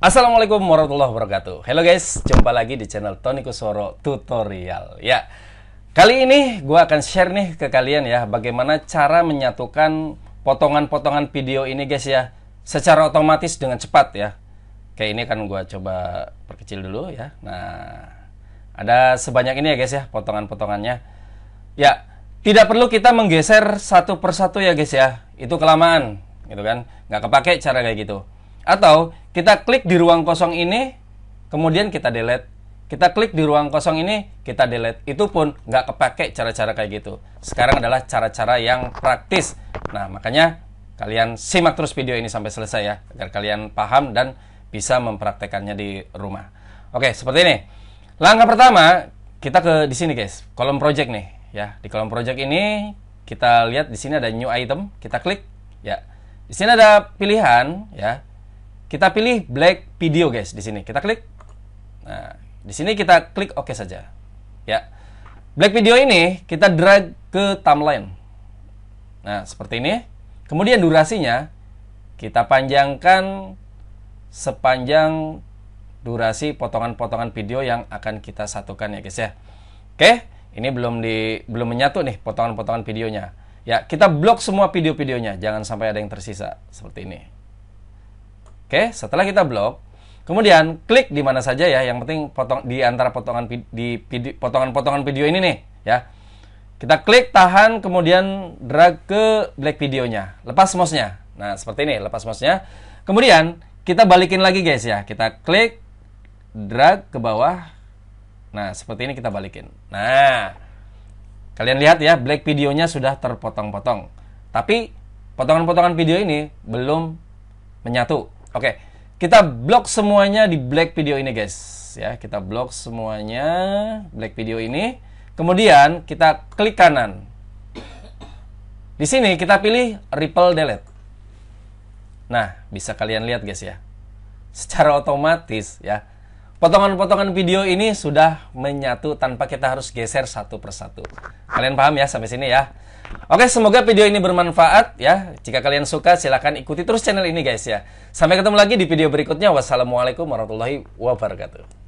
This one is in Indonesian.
Assalamualaikum warahmatullahi wabarakatuh Hello guys, jumpa lagi di channel Tony Kusoro Tutorial Ya, kali ini gue akan share nih ke kalian ya Bagaimana cara menyatukan potongan-potongan video ini guys ya Secara otomatis dengan cepat ya Kayak ini kan gue coba perkecil dulu ya Nah, ada sebanyak ini ya guys ya potongan-potongannya Ya, tidak perlu kita menggeser satu persatu ya guys ya Itu kelamaan gitu kan Gak kepake cara kayak gitu atau kita klik di ruang kosong ini, kemudian kita delete. Kita klik di ruang kosong ini, kita delete. Itu pun nggak kepake cara-cara kayak gitu. Sekarang adalah cara-cara yang praktis. Nah, makanya kalian simak terus video ini sampai selesai ya, agar kalian paham dan bisa mempraktekannya di rumah. Oke, seperti ini. Langkah pertama, kita ke di sini guys, kolom project nih ya. Di kolom project ini kita lihat di sini ada new item, kita klik ya. Di sini ada pilihan ya. Kita pilih black video guys di sini. Kita klik. Nah, di sini kita klik oke OK saja. Ya. Black video ini kita drag ke timeline. Nah, seperti ini. Kemudian durasinya kita panjangkan sepanjang durasi potongan-potongan video yang akan kita satukan ya guys ya. Oke, ini belum di belum menyatu nih potongan-potongan videonya. Ya, kita blok semua video-videonya, jangan sampai ada yang tersisa seperti ini. Oke, setelah kita blok, kemudian klik di mana saja ya, yang penting potong di antara potongan di potongan-potongan video ini nih, ya. Kita klik tahan kemudian drag ke black videonya. Lepas mouse-nya. Nah, seperti ini, lepas mouse-nya. Kemudian kita balikin lagi guys ya. Kita klik drag ke bawah. Nah, seperti ini kita balikin. Nah, kalian lihat ya, black videonya sudah terpotong-potong. Tapi potongan-potongan video ini belum menyatu. Oke, kita blok semuanya di black video ini guys. Ya, kita blok semuanya black video ini. Kemudian kita klik kanan. Di sini kita pilih ripple delete. Nah, bisa kalian lihat guys ya. Secara otomatis ya. Potongan-potongan video ini sudah menyatu tanpa kita harus geser satu persatu. Kalian paham ya sampai sini ya? Oke, semoga video ini bermanfaat ya. Jika kalian suka, silahkan ikuti terus channel ini guys ya. Sampai ketemu lagi di video berikutnya. Wassalamualaikum warahmatullahi wabarakatuh.